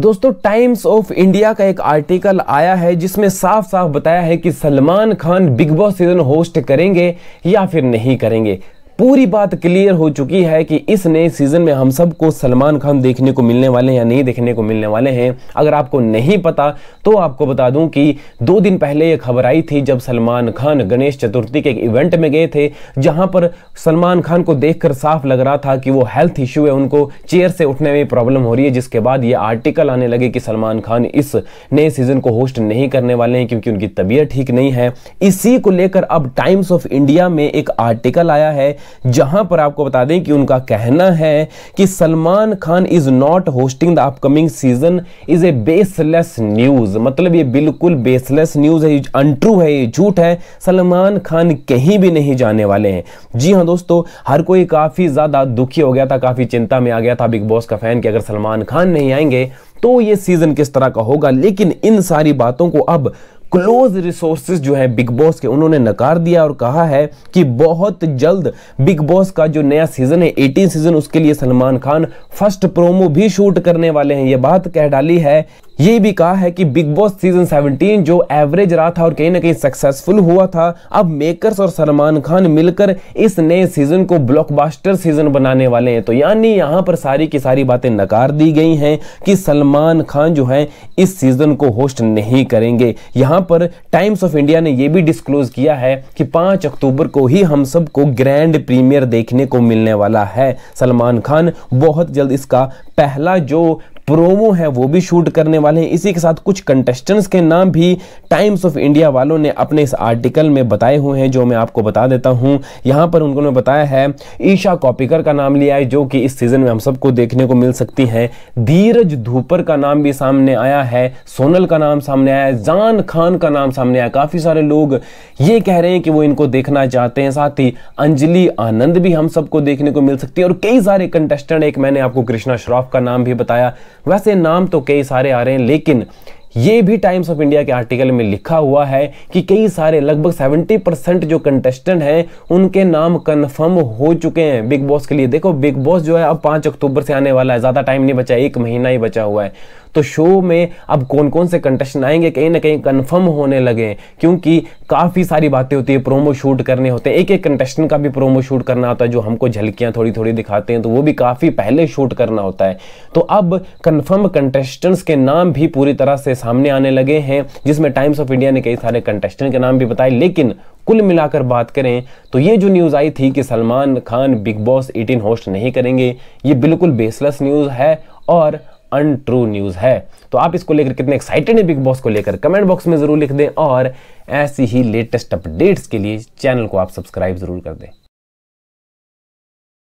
दोस्तों times of India का एक आर्टिकल आया है जिसमें साफ साफ बताया है कि Salman Khan big Boss season host करेंगे या फिर नहीं करेंगे पूरी बात क्लियर हो चुकी है कि इस नए सीज़न में हम सबको सलमान खान देखने को मिलने वाले हैं या नहीं देखने को मिलने वाले हैं अगर आपको नहीं पता तो आपको बता दूं कि दो दिन पहले ये खबर आई थी जब सलमान खान गणेश चतुर्थी के एक इवेंट में गए थे जहां पर सलमान खान को देखकर साफ लग रहा था कि वो हेल्थ इशू है उनको चेयर से उठने में प्रॉब्लम हो रही है जिसके बाद ये आर्टिकल आने लगे कि सलमान खान इस नए सीज़न को होस्ट नहीं करने वाले हैं क्योंकि उनकी तबीयत ठीक नहीं है इसी को लेकर अब टाइम्स ऑफ इंडिया में एक आर्टिकल आया है जहां पर आपको बता दें कि उनका कहना है कि Salman Khan is not hosting the upcoming season is a baseless news मतलब ये बिल्कुल बेसलेस न्यूज है अनट्रू है ये झूठ है सलमान खान कहीं भी नहीं जाने वाले हैं जी हाँ दोस्तों हर कोई काफी ज्यादा दुखी हो गया था काफी चिंता में आ गया था बिग बॉस का फैन कि अगर सलमान खान नहीं आएंगे तो ये सीजन किस तरह का होगा लेकिन इन सारी बातों को अब क्लोज रिसोर्सेज जो है बिग बॉस के उन्होंने नकार दिया और कहा है कि बहुत जल्द बिग बॉस का जो नया सीजन है एटीन सीजन उसके लिए सलमान खान फर्स्ट प्रोमो भी शूट करने वाले हैं ये बात कह डाली है ये भी कहा है कि बिग बॉस सीजन 17 जो एवरेज रहा था और कहीं ना कहीं सक्सेसफुल हुआ था अब मेकर्स और सलमान खान मिलकर इस नए सीजन को ब्लॉकबास्टर सीजन बनाने वाले हैं तो यानी यहाँ पर सारी की सारी बातें नकार दी गई हैं कि सलमान खान जो है इस सीजन को होस्ट नहीं करेंगे यहाँ पर टाइम्स ऑफ इंडिया ने यह भी डिस्क्लोज किया है कि पांच अक्टूबर को ही हम सबको ग्रैंड प्रीमियर देखने को मिलने वाला है सलमान खान बहुत जल्द इसका पहला जो प्रोमो है वो भी शूट करने वाले हैं इसी के साथ कुछ कंटेस्टेंट्स के नाम भी टाइम्स ऑफ इंडिया वालों ने अपने इस आर्टिकल में बताए हुए हैं जो मैं आपको बता देता हूं यहां पर उन्होंने बताया है ईशा कॉपिकर का नाम लिया है जो कि इस सीजन में हम सबको देखने को मिल सकती है धीरज धूपर का नाम भी सामने आया है सोनल का नाम सामने आया है जान खान का नाम सामने आया काफी सारे लोग ये कह रहे हैं कि वो इनको देखना चाहते हैं साथ ही अंजलि आनंद भी हम सबको देखने को मिल सकती है और कई सारे कंटेस्टेंट एक मैंने आपको कृष्णा श्रॉफ का नाम भी बताया वैसे नाम तो कई सारे आ रहे हैं लेकिन ये भी टाइम्स ऑफ इंडिया के आर्टिकल में लिखा हुआ है कि कई सारे लगभग 70 परसेंट जो कंटेस्टेंट हैं उनके नाम कंफर्म हो चुके हैं बिग बॉस के लिए देखो बिग बॉस जो है अब 5 अक्टूबर से आने वाला है ज़्यादा टाइम नहीं बचा एक महीना ही बचा हुआ है तो शो में अब कौन कौन से कंटेस्टेंट आएंगे कहीं ना कहीं कन्फर्म होने लगे क्योंकि काफ़ी सारी बातें होती है प्रोमो शूट करने होते हैं एक एक कंटेस्टेंट का भी प्रोमो शूट करना होता है जो हमको झलकियाँ थोड़ी थोड़ी दिखाते हैं तो वो भी काफ़ी पहले शूट करना होता है तो अब कन्फर्म कंटेस्टेंट्स के नाम भी पूरी तरह से सामने आने लगे हैं जिसमें टाइम्स ऑफ इंडिया ने कई सारे कंटेस्टेंट के नाम भी बताए लेकिन कुल मिलाकर बात करें तो ये जो न्यूज़ आई थी कि Salman Khan big Boss 18 host नहीं करेंगे ये बिल्कुल बेसलेस न्यूज़ है और अनट्रू न्यूज़ है तो आप इसको लेकर कितने एक्साइटेड हैं बिग बॉस को लेकर कमेंट बॉक्स में ज़रूर लिख दें और ऐसी ही लेटेस्ट अपडेट्स के लिए चैनल को आप सब्सक्राइब ज़रूर कर दें